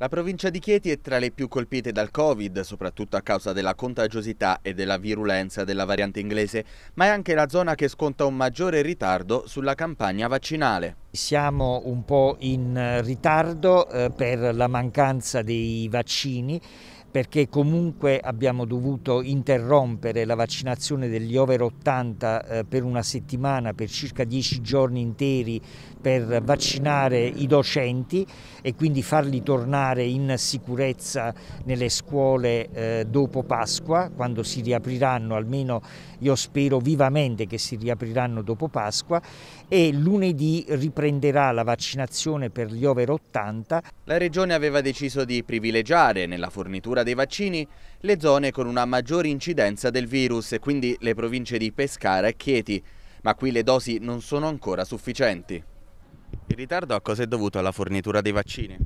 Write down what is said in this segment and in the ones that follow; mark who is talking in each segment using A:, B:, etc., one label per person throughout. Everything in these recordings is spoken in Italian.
A: La provincia di Chieti è tra le più colpite dal Covid, soprattutto a causa della contagiosità e della virulenza della variante inglese, ma è anche la zona che sconta un maggiore ritardo sulla campagna vaccinale.
B: Siamo un po' in eh, ritardo eh, per la mancanza dei vaccini perché comunque abbiamo dovuto interrompere la vaccinazione degli over 80 eh, per una settimana, per circa dieci giorni interi per vaccinare i docenti e quindi farli tornare in sicurezza nelle scuole dopo Pasqua, quando si riapriranno, almeno io spero vivamente che si riapriranno dopo Pasqua e lunedì riprendiamo prenderà la vaccinazione per gli over 80. La Regione
A: aveva deciso di privilegiare nella fornitura dei vaccini le zone con una maggiore incidenza del virus, quindi le province di Pescara e Chieti, ma qui le dosi non sono ancora sufficienti. Il ritardo a cosa è dovuto alla fornitura dei vaccini?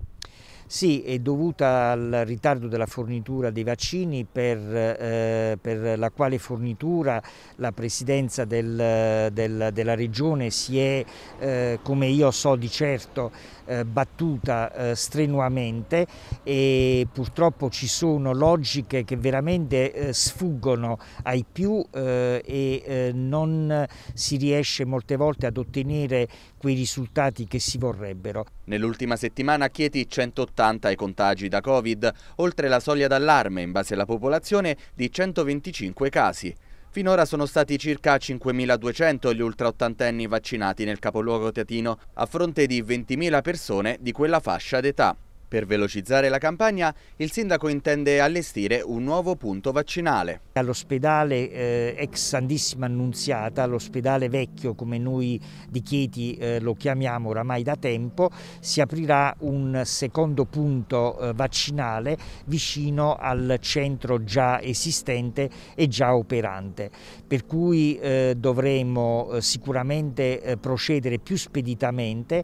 B: Sì, è dovuta al ritardo della fornitura dei vaccini per, eh, per la quale fornitura la Presidenza del, del, della Regione si è, eh, come io so di certo, eh, battuta eh, strenuamente e purtroppo ci sono logiche che veramente eh, sfuggono ai più eh, e non si riesce molte volte ad ottenere quei risultati che si vorrebbero.
A: Nell'ultima settimana Chieti 180 80 i contagi da Covid, oltre la soglia d'allarme in base alla popolazione di 125 casi. Finora sono stati circa 5.200 gli ultraottantenni vaccinati nel capoluogo teatino, a fronte di 20.000 persone di quella fascia d'età. Per velocizzare la campagna, il sindaco intende allestire un nuovo punto vaccinale.
B: All'ospedale eh, ex Santissima Annunziata, l'ospedale vecchio come noi di Chieti eh, lo chiamiamo oramai da tempo, si aprirà un secondo punto eh, vaccinale vicino al centro già esistente e già operante. Per cui eh, dovremo eh, sicuramente eh, procedere più speditamente